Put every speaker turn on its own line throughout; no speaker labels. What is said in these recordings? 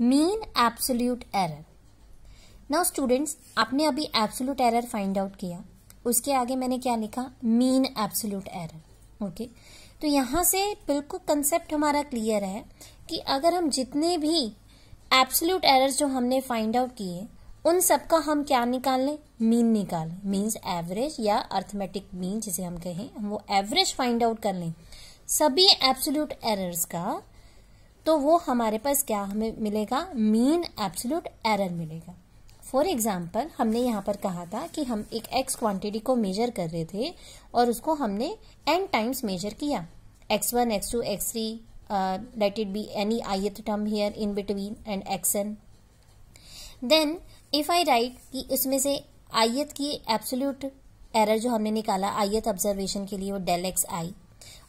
Mean absolute error now students आपने अभी absolute error find out किया उसके आगे मैंने क्या लिखा मीन एब्सोल्यूट एरर ओके तो यहां से बिल्कुल कंसेप्ट हमारा क्लियर है कि अगर हम जितने भी एब्सोल्यूट एरर जो हमने फाइंड आउट किए उन सब का हम क्या निकाल लें मीन निकाल मीन्स एवरेज या अर्थमेटिक मीन जिसे हम कहें हम वो एवरेज फाइंड आउट कर लें सभी एब्सोल्यूट एरर्स का तो वो हमारे पास क्या हमें मिलेगा मीन एब्सोल्यूट एरर मिलेगा फॉर एग्जाम्पल हमने यहाँ पर कहा था कि हम एक एक्स क्वांटिटी को मेजर कर रहे थे और उसको हमने एन टाइम्स मेजर किया x one x two x three let it be any i term here in between and x n then if I write कि इसमें से आयत की एब्सोल्यूट एरर जो हमने निकाला आयत ऑब्जर्वेशन के लिए वो डेल एक्स आई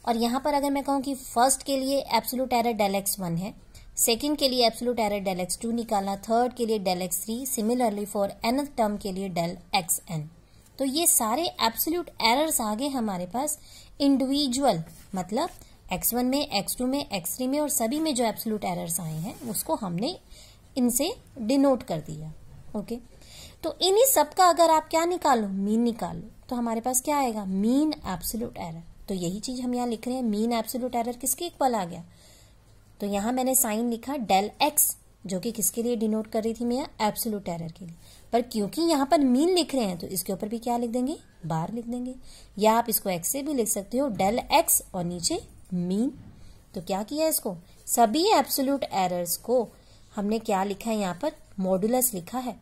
और यहां पर अगर मैं कहूँ कि फर्स्ट के लिए absolute error del x one है सेकेंड के लिए absolute error del x two निकालना थर्ड के लिए del x three similarly for n term के लिए डेल एक्स एन तो ये सारे एब्सोल्यूट एरर्स आ गए हमारे पास इंडिविजुअल मतलब x1 में x2 में x3 में और सभी में जो एब्सोल्यूट एरर्स आए हैं उसको हमने इनसे डिनोट कर दिया ओके तो इन्हीं सब का अगर आप क्या निकालो मीन निकालो तो हमारे पास क्या आएगा मीन एब्सोल्यूट एरर तो यही चीज हम यहाँ लिख रहे हैं मीन एब्सोलूट एरर किसके इक्वल आ गया तो यहाँ मैंने साइन लिखा डेल एक्स जो कि किसके लिए डिनोट कर रही थी मैं एब्सोलूट एरर के लिए पर क्योंकि यहाँ पर मीन लिख रहे हैं तो इसके ऊपर भी क्या लिख देंगे बार लिख देंगे या आप इसको एक्स से भी लिख सकते हो डेल एक्स और नीचे मीन तो क्या किया इसको सभी एब्सोलूट एरर्स को हमने क्या लिखा है यहाँ पर मॉडुलस लिखा है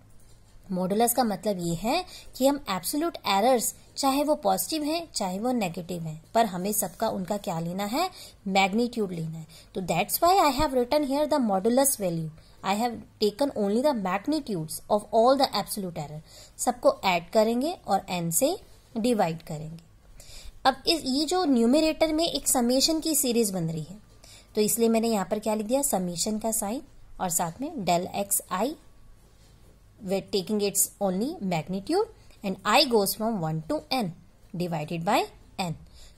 मॉडुलस का मतलब ये है कि हम एब्सोलूट एरर्स चाहे वो पॉजिटिव है चाहे वो नेगेटिव है पर हमें सबका उनका क्या लेना है मैग्नीट्यूड लेना है तो that's why I have written here the modulus value I have taken only the magnitudes of all the absolute error सबको एड करेंगे और एन से डिवाइड करेंगे अब इस ये जो न्यूमिरेटर में एक समेशन की सीरीज बन रही है तो इसलिए मैंने यहां पर क्या लिख दिया समेशन का साइन और साथ में del x i we taking its only magnitude and i goes from 1 to n divided by n.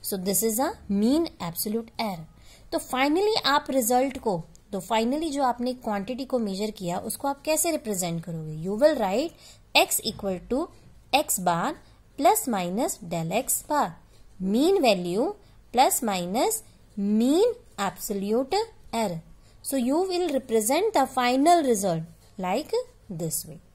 So this is a mean absolute error. तो फाइनली आप रिजल्ट को तो फाइनली जो आपने क्वांटिटी को मेजर किया उसको आप कैसे रिप्रेजेंट करोगे you will write x equal to x bar plus minus del x bar mean value plus minus mean absolute error so you will represent the final result like this way